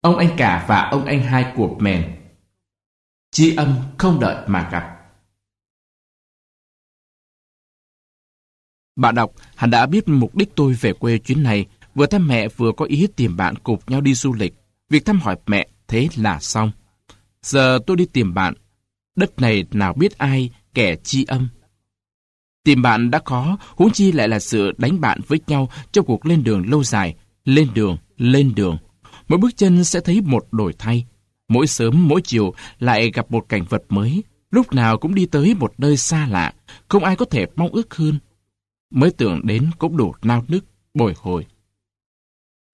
ông anh cả và ông anh hai của mèn. Chi âm không đợi mà gặp. Bạn đọc, hẳn đã biết mục đích tôi về quê chuyến này, vừa thăm mẹ vừa có ý tìm bạn cùng nhau đi du lịch. Việc thăm hỏi mẹ thế là xong. Giờ tôi đi tìm bạn. Đất này nào biết ai, kẻ chi âm. Tìm bạn đã khó, huống chi lại là sự đánh bạn với nhau trong cuộc lên đường lâu dài. Lên đường, lên đường. Mỗi bước chân sẽ thấy một đổi thay. Mỗi sớm, mỗi chiều lại gặp một cảnh vật mới. Lúc nào cũng đi tới một nơi xa lạ, không ai có thể mong ước hơn. Mới tưởng đến cũng đủ nao nức, bồi hồi.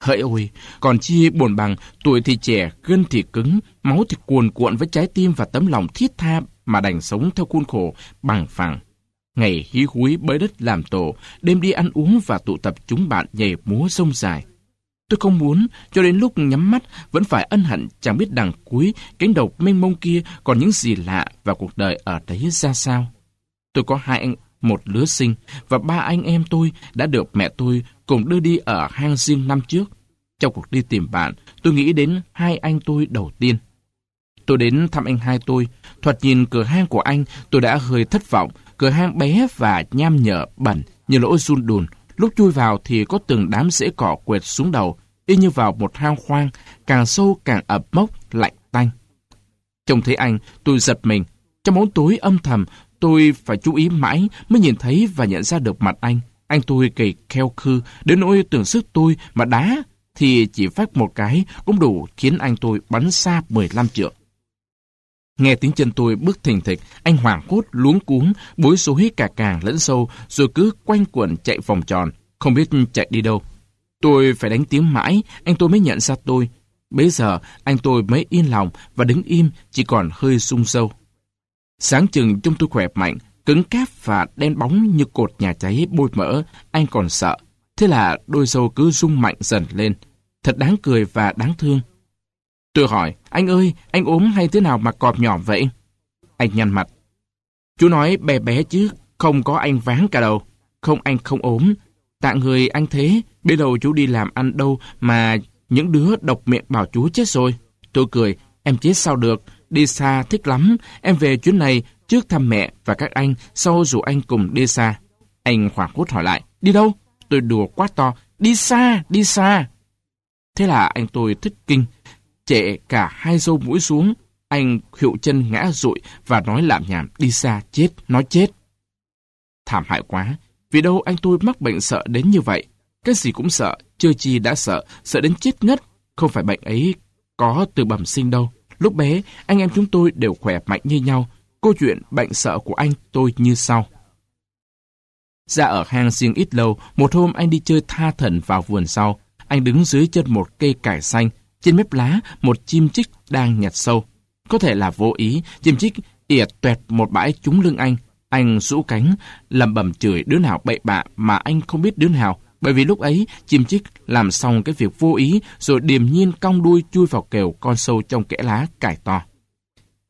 Hỡi ôi, còn chi buồn bằng, tuổi thì trẻ, gân thì cứng, máu thì cuồn cuộn với trái tim và tấm lòng thiết tha mà đành sống theo khuôn khổ bằng phẳng. Ngày hí húi bới đất làm tổ, đêm đi ăn uống và tụ tập chúng bạn nhảy múa sông dài. Tôi không muốn, cho đến lúc nhắm mắt, vẫn phải ân hận chẳng biết đằng cuối, cánh đầu mênh mông kia còn những gì lạ và cuộc đời ở đấy ra sao. Tôi có hai anh, một lứa sinh, và ba anh em tôi đã được mẹ tôi cùng đưa đi ở hang riêng năm trước. Trong cuộc đi tìm bạn, tôi nghĩ đến hai anh tôi đầu tiên. Tôi đến thăm anh hai tôi, thoạt nhìn cửa hang của anh, tôi đã hơi thất vọng, cửa hang bé và nham nhở bẩn như lỗ run đùn Lúc chui vào thì có từng đám rễ cỏ quệt xuống đầu, y như vào một hang khoang, càng sâu càng ẩm mốc, lạnh tanh. Trông thấy anh, tôi giật mình. Trong bóng tối âm thầm, tôi phải chú ý mãi mới nhìn thấy và nhận ra được mặt anh. Anh tôi gầy kheo khư, đến nỗi tưởng sức tôi mà đá thì chỉ phát một cái cũng đủ khiến anh tôi bắn xa 15 trượng. Nghe tiếng chân tôi bước thình thịch, anh hoảng hốt luống cuống, bối rối cả càng lẫn sâu, rồi cứ quanh quẩn chạy vòng tròn, không biết chạy đi đâu. Tôi phải đánh tiếng mãi, anh tôi mới nhận ra tôi. Bây giờ, anh tôi mới yên lòng và đứng im, chỉ còn hơi sung sâu. Sáng chừng chúng tôi khỏe mạnh, cứng cáp và đen bóng như cột nhà cháy bôi mỡ, anh còn sợ. Thế là đôi dâu cứ rung mạnh dần lên. Thật đáng cười và đáng thương. Tôi hỏi, anh ơi, anh ốm hay thế nào mà cọp nhỏ vậy? Anh nhăn mặt. Chú nói bé bé chứ, không có anh ván cả đâu Không anh không ốm. Tạng người anh thế, biết đầu chú đi làm ăn đâu mà những đứa độc miệng bảo chú chết rồi. Tôi cười, em chết sao được, đi xa thích lắm. Em về chuyến này trước thăm mẹ và các anh, sau rủ anh cùng đi xa. Anh hoảng hốt hỏi lại, đi đâu? Tôi đùa quá to, đi xa, đi xa. Thế là anh tôi thích kinh, trệ cả hai dâu mũi xuống. Anh hiệu chân ngã rụi và nói lạm nhảm đi xa chết, nói chết. Thảm hại quá, vì đâu anh tôi mắc bệnh sợ đến như vậy. Cái gì cũng sợ, chưa chi đã sợ, sợ đến chết ngất. Không phải bệnh ấy có từ bẩm sinh đâu. Lúc bé, anh em chúng tôi đều khỏe mạnh như nhau. Câu chuyện bệnh sợ của anh tôi như sau. Ra dạ ở hang riêng ít lâu, một hôm anh đi chơi tha thần vào vườn sau. Anh đứng dưới chân một cây cải xanh, trên mép lá, một chim chích đang nhặt sâu. Có thể là vô ý, chim chích ỉa tuẹt một bãi trúng lưng anh. Anh rũ cánh, lầm bầm chửi đứa nào bậy bạ mà anh không biết đứa nào. Bởi vì lúc ấy, chim chích làm xong cái việc vô ý rồi điềm nhiên cong đuôi chui vào kèo con sâu trong kẽ lá cải to.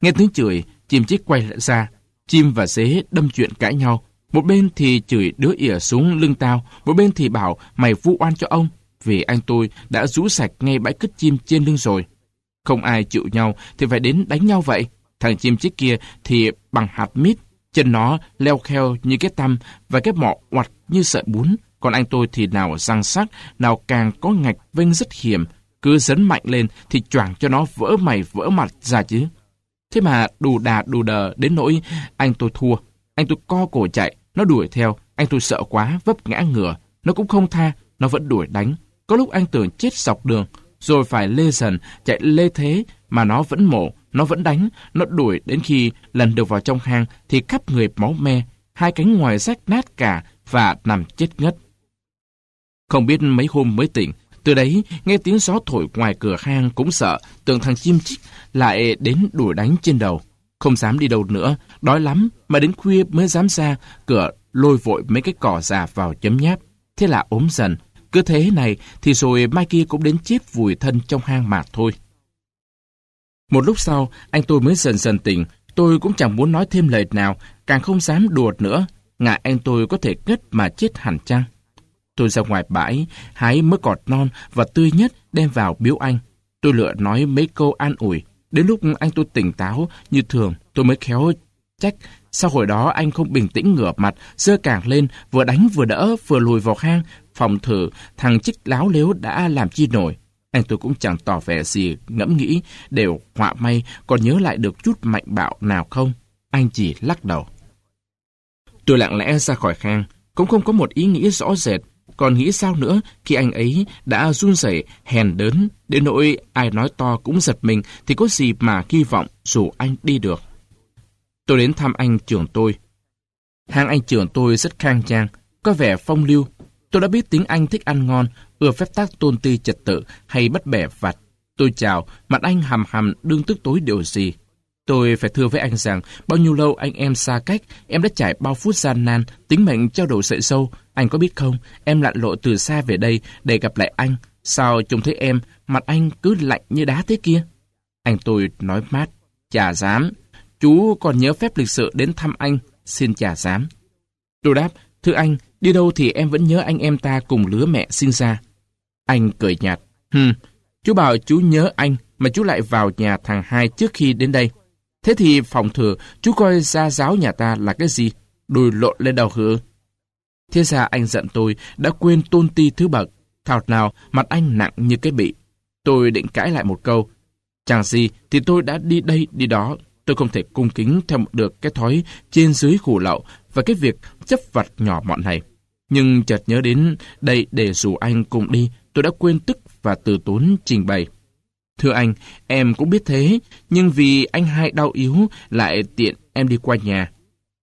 Nghe tiếng chửi, chim chích quay lại ra. Chim và dế đâm chuyện cãi nhau. Một bên thì chửi đứa ỉa xuống lưng tao, một bên thì bảo mày vu oan cho ông, vì anh tôi đã rũ sạch ngay bãi cất chim trên lưng rồi. Không ai chịu nhau thì phải đến đánh nhau vậy. Thằng chim chiếc kia thì bằng hạt mít, chân nó leo kheo như cái tăm và cái mọ oặt như sợi bún. Còn anh tôi thì nào răng sắc, nào càng có ngạch vênh rất hiểm. Cứ dấn mạnh lên thì choảng cho nó vỡ mày vỡ mặt ra chứ. Thế mà đù đà đù đờ đến nỗi anh tôi thua. Anh tôi co cổ chạy, nó đuổi theo. Anh tôi sợ quá, vấp ngã ngửa. Nó cũng không tha, nó vẫn đuổi đánh. Có lúc anh tưởng chết sọc đường, rồi phải lê dần, chạy lê thế, mà nó vẫn mổ, nó vẫn đánh, nó đuổi đến khi lần được vào trong hang thì khắp người máu me, hai cánh ngoài rách nát cả và nằm chết ngất. Không biết mấy hôm mới tỉnh, từ đấy nghe tiếng gió thổi ngoài cửa hang cũng sợ, tưởng thằng chim chích lại đến đuổi đánh trên đầu. Không dám đi đâu nữa, đói lắm mà đến khuya mới dám ra, cửa lôi vội mấy cái cỏ già vào chấm nháp. Thế là ốm dần, cứ thế này thì rồi mai kia cũng đến chết vùi thân trong hang mà thôi. Một lúc sau, anh tôi mới dần dần tỉnh. Tôi cũng chẳng muốn nói thêm lời nào, càng không dám đùa nữa. Ngại anh tôi có thể ngất mà chết hẳn chăng? Tôi ra ngoài bãi, hái mớ cọt non và tươi nhất đem vào biếu anh. Tôi lựa nói mấy câu an ủi. Đến lúc anh tôi tỉnh táo như thường, tôi mới khéo trách sau hồi đó anh không bình tĩnh ngửa mặt, dơ càng lên, vừa đánh vừa đỡ, vừa lùi vào hang, phòng thử, thằng chích láo lếu đã làm chi nổi. Anh tôi cũng chẳng tỏ vẻ gì, ngẫm nghĩ, đều họa may, còn nhớ lại được chút mạnh bạo nào không. Anh chỉ lắc đầu. Tôi lặng lẽ ra khỏi hang, cũng không có một ý nghĩ rõ rệt, còn nghĩ sao nữa khi anh ấy đã run rẩy hèn đớn, đến nỗi ai nói to cũng giật mình thì có gì mà hy vọng dù anh đi được. Tôi đến thăm anh trưởng tôi. Hàng anh trưởng tôi rất khang trang, có vẻ phong lưu. Tôi đã biết tiếng Anh thích ăn ngon, ưa phép tác tôn ti trật tự hay bắt bẻ vặt. Tôi chào, mặt anh hầm hầm đương tức tối điều gì. Tôi phải thưa với anh rằng, bao nhiêu lâu anh em xa cách, em đã trải bao phút gian nan, tính mệnh trao đổi sợi sâu. Anh có biết không, em lặn lộ từ xa về đây để gặp lại anh. Sao trông thấy em, mặt anh cứ lạnh như đá thế kia? Anh tôi nói mát, chả dám, chú còn nhớ phép lịch sự đến thăm anh, xin trả giám. Tôi đáp, thưa anh, đi đâu thì em vẫn nhớ anh em ta cùng lứa mẹ sinh ra. Anh cười nhạt, hừm, chú bảo chú nhớ anh mà chú lại vào nhà thằng hai trước khi đến đây. Thế thì phòng thừa, chú coi gia giáo nhà ta là cái gì? Đùi lộn lên đầu hứa. Thế ra anh giận tôi, đã quên tôn ti thứ bậc. Thảo nào, mặt anh nặng như cái bị. Tôi định cãi lại một câu. Chẳng gì thì tôi đã đi đây đi đó, Tôi không thể cung kính theo được cái thói trên dưới khủ lậu và cái việc chấp vặt nhỏ mọn này. Nhưng chợt nhớ đến đây để rủ anh cùng đi, tôi đã quên tức và từ tốn trình bày. Thưa anh, em cũng biết thế, nhưng vì anh hai đau yếu lại tiện em đi qua nhà.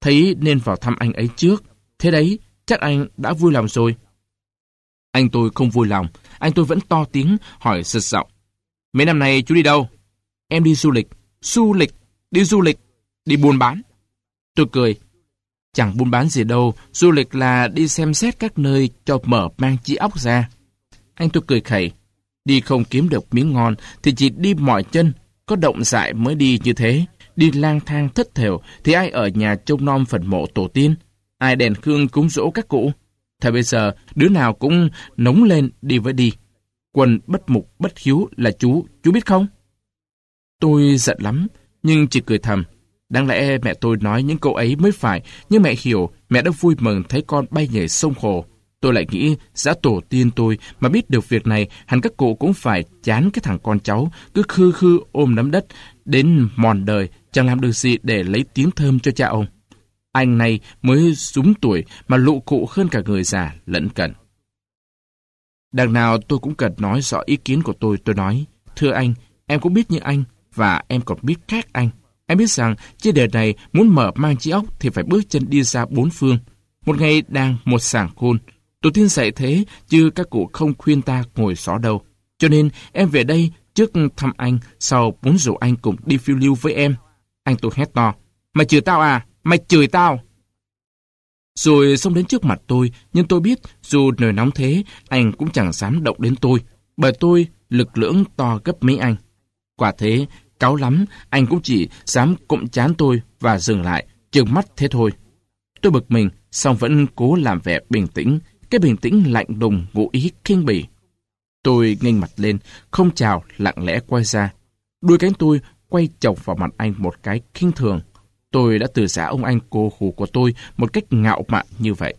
Thấy nên vào thăm anh ấy trước. Thế đấy, chắc anh đã vui lòng rồi. Anh tôi không vui lòng, anh tôi vẫn to tiếng hỏi sật giọng. Mấy năm nay chú đi đâu? Em đi du lịch. Du lịch đi du lịch, đi buôn bán. Tôi cười. Chẳng buôn bán gì đâu, du lịch là đi xem xét các nơi cho mở mang trí óc ra. Anh tôi cười khẩy. Đi không kiếm được miếng ngon thì chỉ đi mỏi chân, có động dại mới đi như thế. Đi lang thang thất thểu thì ai ở nhà trông nom phần mộ tổ tiên, ai đèn khương cúng dỗ các cụ. Thời bây giờ, đứa nào cũng nóng lên đi với đi. Quần bất mục bất hiếu là chú, chú biết không? Tôi giận lắm, nhưng chỉ cười thầm. Đáng lẽ mẹ tôi nói những câu ấy mới phải, nhưng mẹ hiểu, mẹ đã vui mừng thấy con bay nhảy sông hồ. Tôi lại nghĩ, giã tổ tiên tôi mà biết được việc này, hẳn các cụ cũng phải chán cái thằng con cháu, cứ khư khư ôm nắm đất, đến mòn đời, chẳng làm được gì để lấy tiếng thơm cho cha ông. Anh này mới súng tuổi mà lụ cụ hơn cả người già lẫn cận. Đằng nào tôi cũng cần nói rõ ý kiến của tôi, tôi nói, thưa anh, em cũng biết như anh, và em còn biết khác anh. Em biết rằng trên đời này muốn mở mang trí óc thì phải bước chân đi ra bốn phương. Một ngày đang một sảng khôn. tôi tin dạy thế chứ các cụ không khuyên ta ngồi xó đâu. Cho nên em về đây trước thăm anh sau muốn rủ anh cùng đi phiêu lưu với em. Anh tôi hét to. Mày chửi tao à? Mày chửi tao! Rồi xông đến trước mặt tôi, nhưng tôi biết dù nổi nóng thế, anh cũng chẳng dám động đến tôi, bởi tôi lực lưỡng to gấp mấy anh. Quả thế, cáo lắm, anh cũng chỉ dám cụm chán tôi và dừng lại, trừng mắt thế thôi. Tôi bực mình, song vẫn cố làm vẻ bình tĩnh, cái bình tĩnh lạnh lùng ngụ ý khinh bỉ. Tôi nghênh mặt lên, không chào, lặng lẽ quay ra. Đuôi cánh tôi quay chọc vào mặt anh một cái kinh thường. Tôi đã từ giã ông anh cô hù của tôi một cách ngạo mạn như vậy.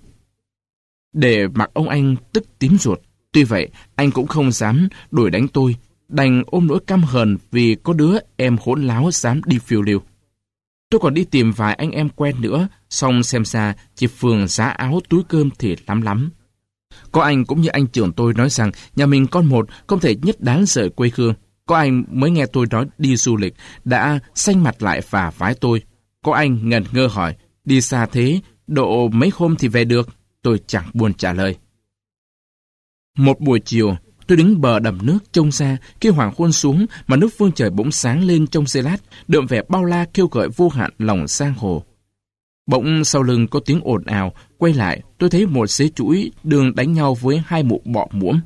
Để mặc ông anh tức tím ruột, tuy vậy anh cũng không dám đuổi đánh tôi đành ôm nỗi căm hờn vì có đứa em hỗn láo dám đi phiêu lưu. Tôi còn đi tìm vài anh em quen nữa, xong xem ra chị Phường giá áo túi cơm thì lắm lắm. Có anh cũng như anh trưởng tôi nói rằng nhà mình con một không thể nhất đáng rời quê hương. Có anh mới nghe tôi nói đi du lịch, đã xanh mặt lại và vái tôi. Có anh ngần ngơ hỏi, đi xa thế, độ mấy hôm thì về được? Tôi chẳng buồn trả lời. Một buổi chiều, Tôi đứng bờ đầm nước trông xa khi hoàng hôn xuống mà nước phương trời bỗng sáng lên trong giây lát, đượm vẻ bao la kêu gọi vô hạn lòng sang hồ. Bỗng sau lưng có tiếng ồn ào, quay lại tôi thấy một xế chuỗi đường đánh nhau với hai mụ bọ muỗm.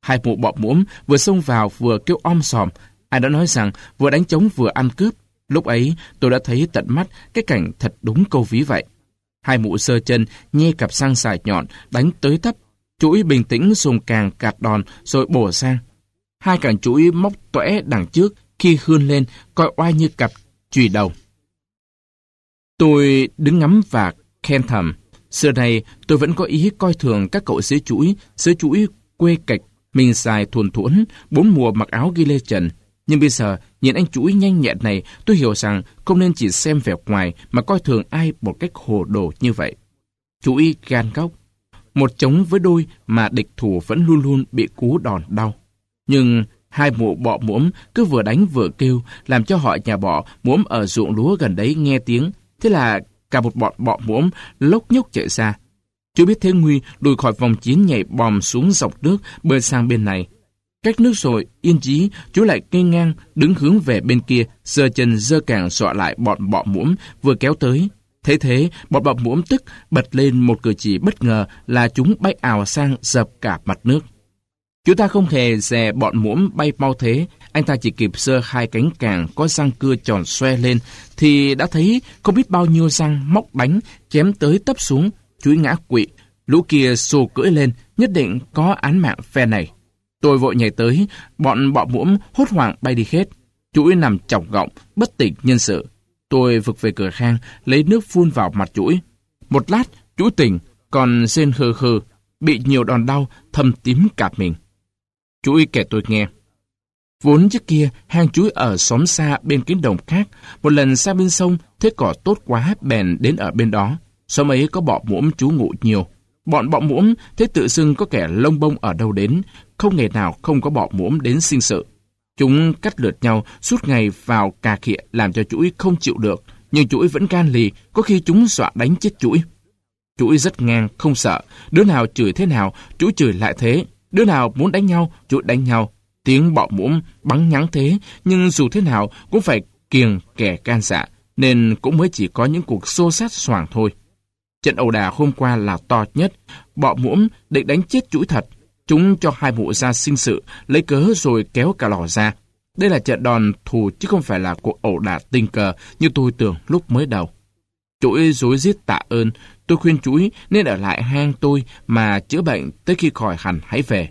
Hai mụ bọ muỗm vừa xông vào vừa kêu om sòm, ai đã nói rằng vừa đánh trống vừa ăn cướp. Lúc ấy tôi đã thấy tận mắt cái cảnh thật đúng câu ví vậy. Hai mụ sơ chân, nhe cặp sang xài nhọn, đánh tới tấp Chuỗi bình tĩnh dùng càng cạt đòn rồi bổ sang. Hai càng chuỗi móc tuẽ đằng trước khi hươn lên coi oai như cặp chùy đầu. Tôi đứng ngắm và khen thầm. Xưa này tôi vẫn có ý coi thường các cậu xứ chuỗi, xứ chuỗi quê cạch, mình xài thuần thuẫn, bốn mùa mặc áo ghi lê trần. Nhưng bây giờ, nhìn anh chuỗi nhanh nhẹn này, tôi hiểu rằng không nên chỉ xem vẻ ngoài mà coi thường ai một cách hồ đồ như vậy. Chuỗi gan góc, một chống với đôi mà địch thủ vẫn luôn luôn bị cú đòn đau. Nhưng hai mụ bọ muỗm cứ vừa đánh vừa kêu, làm cho họ nhà bọ muỗm ở ruộng lúa gần đấy nghe tiếng. Thế là cả một bọn bọ muỗm lốc nhốc chạy xa. Chưa biết thế Nguy lùi khỏi vòng chiến nhảy bòm xuống dọc nước bơi sang bên này. Cách nước rồi, yên chí, chú lại kê ngang, đứng hướng về bên kia, giơ chân dơ càng dọa lại bọn bọ muỗm vừa kéo tới, Thế thế, bọn bọ muỗm tức bật lên một cử chỉ bất ngờ là chúng bay ảo sang dập cả mặt nước. chúng ta không hề dè bọn muỗm bay mau thế, anh ta chỉ kịp sơ hai cánh càng có răng cưa tròn xoe lên, thì đã thấy không biết bao nhiêu răng móc đánh, chém tới tấp xuống, chuối ngã quỵ. Lũ kia xô cưỡi lên, nhất định có án mạng phe này. Tôi vội nhảy tới, bọn bọ muỗm hốt hoảng bay đi hết. Chuỗi nằm chọc gọng, bất tỉnh nhân sự. Tôi vực về cửa hang, lấy nước phun vào mặt chuỗi. Một lát, chuỗi tỉnh, còn rên khờ khờ, bị nhiều đòn đau, thâm tím cả mình. Chuỗi kể tôi nghe. Vốn trước kia, hang chuỗi ở xóm xa bên cánh đồng khác, một lần xa bên sông, thế cỏ tốt quá bèn đến ở bên đó. Xóm ấy có bọ muỗm chú ngụ nhiều. Bọn bọ muỗm thế tự xưng có kẻ lông bông ở đâu đến, không ngày nào không có bọ muỗm đến sinh sự. Chúng cắt lượt nhau suốt ngày vào cà khịa làm cho chuỗi không chịu được, nhưng chuỗi vẫn gan lì, có khi chúng dọa đánh chết chuỗi. Chuỗi rất ngang, không sợ, đứa nào chửi thế nào, chuỗi chửi lại thế, đứa nào muốn đánh nhau, chuỗi đánh nhau. Tiếng bọ muỗng bắn nhắn thế, nhưng dù thế nào cũng phải kiềng kẻ can dạ, nên cũng mới chỉ có những cuộc xô sát soàng thôi. Trận ẩu đả hôm qua là to nhất, bọ muỗng định đánh chết chuỗi thật, Chúng cho hai mụ ra sinh sự, lấy cớ rồi kéo cả lò ra. Đây là trận đòn thù chứ không phải là cuộc ẩu đả tình cờ như tôi tưởng lúc mới đầu. Chuỗi dối giết tạ ơn, tôi khuyên chuỗi nên ở lại hang tôi mà chữa bệnh tới khi khỏi hẳn hãy về.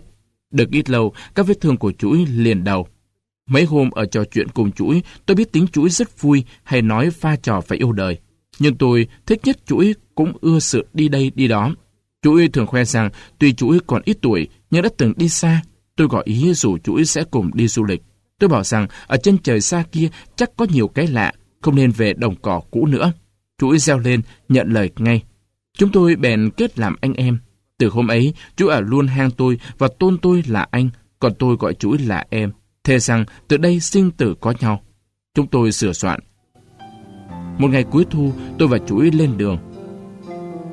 Được ít lâu, các vết thương của chuỗi liền đầu. Mấy hôm ở trò chuyện cùng chuỗi, tôi biết tính chuỗi rất vui hay nói pha trò phải yêu đời. Nhưng tôi thích nhất chuỗi cũng ưa sự đi đây đi đó. Chuỗi thường khoe rằng tuy chuỗi còn ít tuổi nhưng đã từng đi xa. Tôi gọi ý rủ chuỗi sẽ cùng đi du lịch. Tôi bảo rằng ở trên trời xa kia chắc có nhiều cái lạ, không nên về đồng cỏ cũ nữa. Chuỗi reo lên, nhận lời ngay. Chúng tôi bèn kết làm anh em. Từ hôm ấy, chú ở luôn hang tôi và tôn tôi là anh, còn tôi gọi chuỗi là em. Thề rằng từ đây sinh tử có nhau. Chúng tôi sửa soạn. Một ngày cuối thu, tôi và chuỗi lên đường.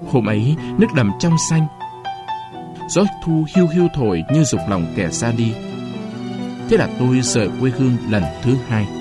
Hôm ấy, nước đầm trong xanh, gió thu hiu hiu thổi như dục lòng kẻ xa đi. Thế là tôi rời quê hương lần thứ hai.